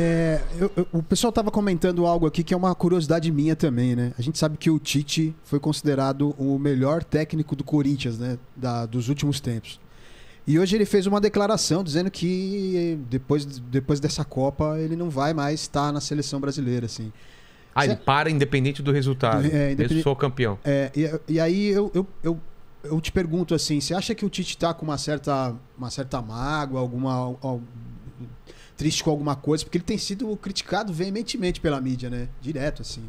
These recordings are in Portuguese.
É, eu, eu, o pessoal estava comentando algo aqui que é uma curiosidade minha também, né? A gente sabe que o Tite foi considerado o melhor técnico do Corinthians, né? Da, dos últimos tempos. E hoje ele fez uma declaração dizendo que depois, depois dessa Copa ele não vai mais estar na seleção brasileira, assim. Ah, ele para independente do resultado. É, independente... sou campeão. É, e, e, aí eu, eu, eu, eu, te pergunto assim, você acha que o Tite está com uma certa, uma certa mágoa, alguma, triste com alguma coisa, porque ele tem sido criticado veementemente pela mídia, né? Direto, assim.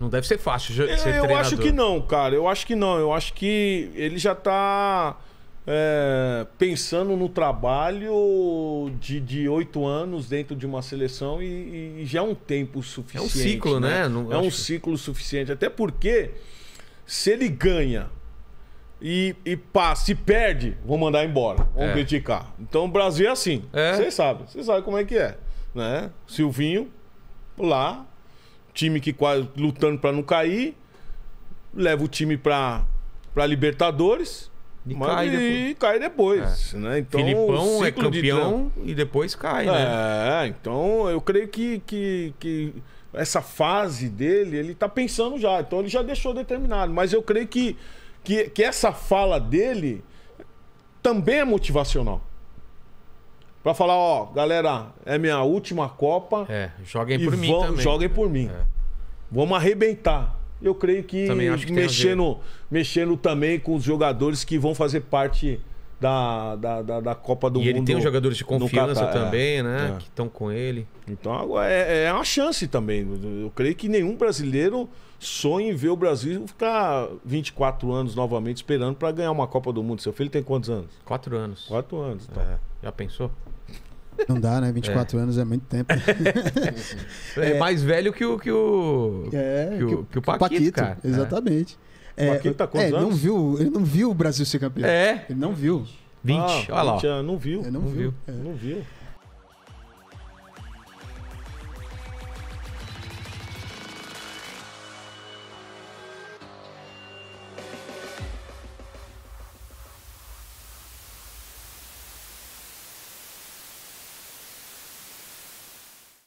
Não deve ser fácil é, ser eu, treinador. Eu acho que não, cara. Eu acho que não. Eu acho que ele já tá é, pensando no trabalho de oito anos dentro de uma seleção e, e, já é um tempo suficiente. É um ciclo, né? né? Não, é um que... ciclo suficiente. Até porque se ele ganha e, e pá, se perde, vão mandar embora, vão é. criticar. Então o Brasil é assim. Vocês é. sabem, vocês sabem como é que é. Né? Silvinho, lá, time que quase lutando para não cair, leva o time para pra Libertadores. E, mas cai, e depois. cai depois. É. Né? Então, Filipão é campeão de... e depois cai, né? É, então eu creio que, que, que essa fase dele, ele está pensando já. Então ele já deixou determinado. Mas eu creio que que, que essa fala dele também é motivacional. Para falar, ó, galera, é minha última Copa. É, joguem por mim também. Joguem por mim. É. Vamos arrebentar. Eu creio que, também acho que mexendo, mexendo também com os jogadores que vão fazer parte da, da, da, da Copa do e Mundo. E ele tem jogadores de confiança é, também, é, né? É. Que estão com ele. Então agora é, é, é uma chance também. Eu creio que nenhum brasileiro sonha em ver o Brasil ficar 24 anos novamente esperando para ganhar uma Copa do Mundo. Seu filho tem quantos anos? Quatro anos. Quatro anos. Então. É. Já pensou? Não dá, né? 24 é. anos é muito tempo. é, mais velho que o que o, é, que o, que o Paquito, Paquito cara. É. Exatamente. É. É, Marquinhos tá quantos é, anos? Não viu, ele não viu o Brasil ser campeão. É. Ele não viu. 20, ah, olha lá. 20 anos, não viu. É, não, não viu. viu. É. Não viu.